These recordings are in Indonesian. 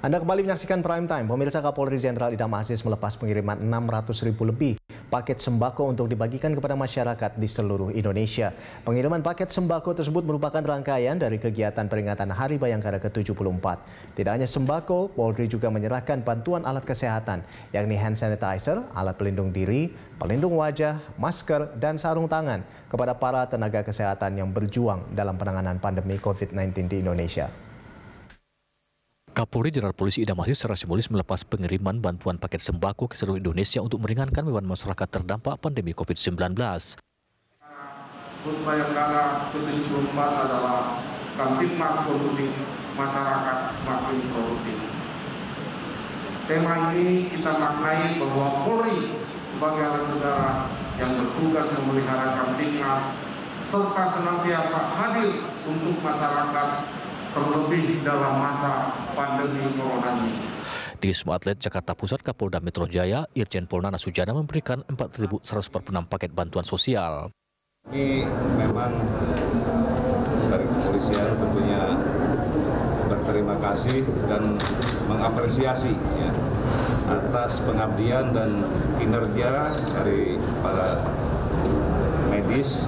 Anda kembali menyaksikan Prime Time. Pemirsa Kapolri Jenderal Idam Aziz melepas pengiriman 600 ribu lebih paket sembako untuk dibagikan kepada masyarakat di seluruh Indonesia. Pengiriman paket sembako tersebut merupakan rangkaian dari kegiatan peringatan Hari Bayangkara ke-74. Tidak hanya sembako, Polri juga menyerahkan bantuan alat kesehatan, yakni hand sanitizer, alat pelindung diri, pelindung wajah, masker, dan sarung tangan kepada para tenaga kesehatan yang berjuang dalam penanganan pandemi COVID-19 di Indonesia. Kapolri Jenderal Polisi Idam Masih secara simbolis melepas pengiriman bantuan paket sembako ke seluruh Indonesia untuk meringankan beban masyarakat terdampak pandemi COVID-19. Khutbah yang ke-74 adalah Kamtipmas Kondusif Masyarakat Makin Produktif. Tema ini kita maknai bahwa Polri sebagai alat negara yang bertugas memelihara Kamtipmas serta senantiasa hadir untuk masyarakat terlebih dalam masa pandemi corona ini. Di Wisma Atlet Jakarta Pusat Kapolda Metro Jaya, Irjen Pol Nana Sujana memberikan 4.146 paket bantuan sosial. Ini memang dari kepolisian tentunya berterima kasih dan mengapresiasi ya, atas pengabdian dan kinerja dari para medis.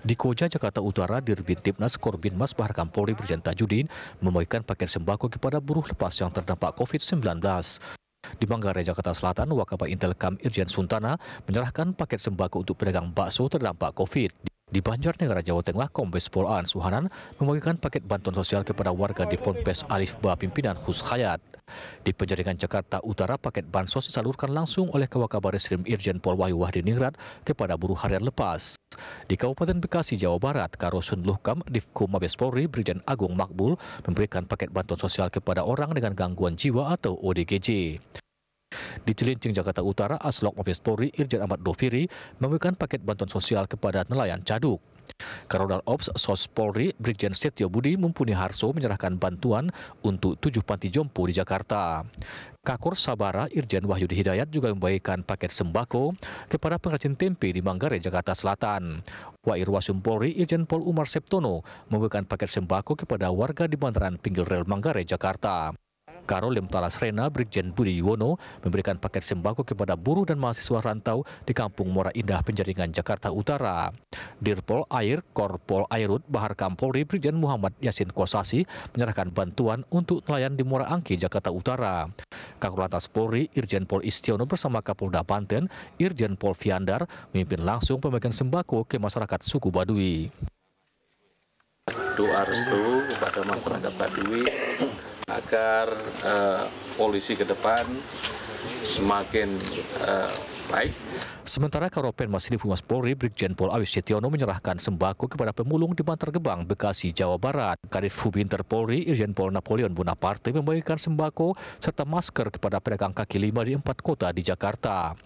Di Koja, Jakarta Utara, Dirbin Timnas Korbin Mas Bahar Kampolri Brigjen Tajudin memberikan paket sembako kepada buruh lepas yang terdampak COVID-19. Di Manggarai, Jakarta Selatan, Wakaba Intelkam Irjen Suntana menyerahkan paket sembako untuk pedagang bakso terdampak COVID. Di Banjarnegara, Jawa Tengah, Kombes Pol Aan Suhanan membagikan paket bantuan sosial kepada warga di Ponpes Alif Ba pimpinan Hus Hayat. Di penjaringan Jakarta Utara, paket bansos disalurkan langsung oleh Kawakabar Irjen Pol Wahyu Wahdi Ningrat kepada buruh harian lepas. Di Kabupaten Bekasi, Jawa Barat, Karosun Luhkam, Divku Mabes Polri, Brigjen Agung Makbul memberikan paket bantuan sosial kepada orang dengan gangguan jiwa atau ODGJ. Di Cilincing, Jakarta Utara, Aslok Mabes Polri Irjen Ahmad Doviri memberikan paket bantuan sosial kepada nelayan Caduk. Karodal Ops Sos Polri Brigjen Setio Budi Mumpuni Harso menyerahkan bantuan untuk tujuh panti jompo di Jakarta. Kakor Sabara Irjen Wahyudi Hidayat juga membagikan paket sembako kepada pengrajin tempe di Manggarai, Jakarta Selatan. Wasum Polri Irjen Pol Umar Septono memberikan paket sembako kepada warga di bantaran pinggir rel Manggarai, Jakarta. Karolim Lemtalas Rena, Brigjen Budi Yuwono memberikan paket sembako kepada buruh dan mahasiswa rantau di Kampung Mora Indah, Penjaringan, Jakarta Utara. Dirpol Air, Korpol Airut, Bahar Kampolri, Brigjen Muhammad Yasin Kosasi menyerahkan bantuan untuk nelayan di Muara Angki, Jakarta Utara. Kakor Polri, Irjen Pol Istiono bersama Kapolda Banten, Irjen Pol Fiandar memimpin langsung pembagian sembako ke masyarakat suku Baduy. Doa restu kepada masyarakat Baduy agar uh, polisi ke depan semakin uh, baik. Sementara Karopen Masih Humas Polri Brigjen Pol Awis Setiono menyerahkan sembako kepada pemulung di Bantar Gebang, Bekasi, Jawa Barat. Kadif Hubinter Polri Irjen Pol Napoleon Bonaparte membagikan sembako serta masker kepada pedagang kaki lima di empat kota di Jakarta.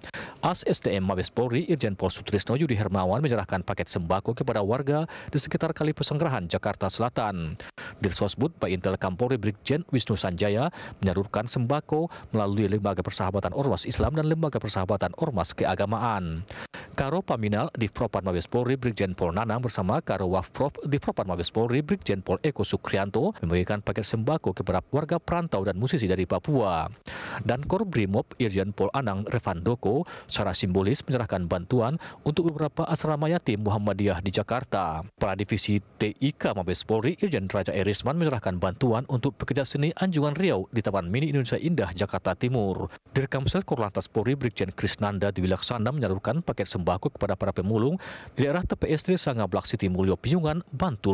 As SDM Mabes Polri Irjen Pol Sutrisno Yudi Hermawan menyerahkan paket sembako kepada warga di sekitar Kali Pesenggerahan Jakarta Selatan. Dirsosbud Intel Kampori Brigjen Wisnu Sanjaya menyalurkan sembako melalui Lembaga Persahabatan Ormas Islam dan Lembaga Persahabatan Ormas Keagamaan. Karo Paminal di Propan Mabes Polri Brigjen Pol Nanang bersama Karo Wafprov di Propan Mabes Polri Brigjen Pol Eko Sukrianto memberikan paket sembako kepada warga perantau dan musisi dari Papua. Dan Kor Brimob Irjen Pol Anang Revandoko secara simbolis menyerahkan bantuan untuk beberapa asrama yatim Muhammadiyah di Jakarta. Kepala Divisi TIK Mabes Polri Irjen Raja Erisman menyerahkan bantuan untuk pekerja seni Anjungan Riau di Taman Mini Indonesia Indah, Jakarta Timur. Dirkamsel Korlantas Polri Brigjen Krisnanda Dwilaksana menyalurkan paket sembako sembako kepada para pemulung di daerah TPST Sangablak Siti Mulyo Piyungan, Bantul.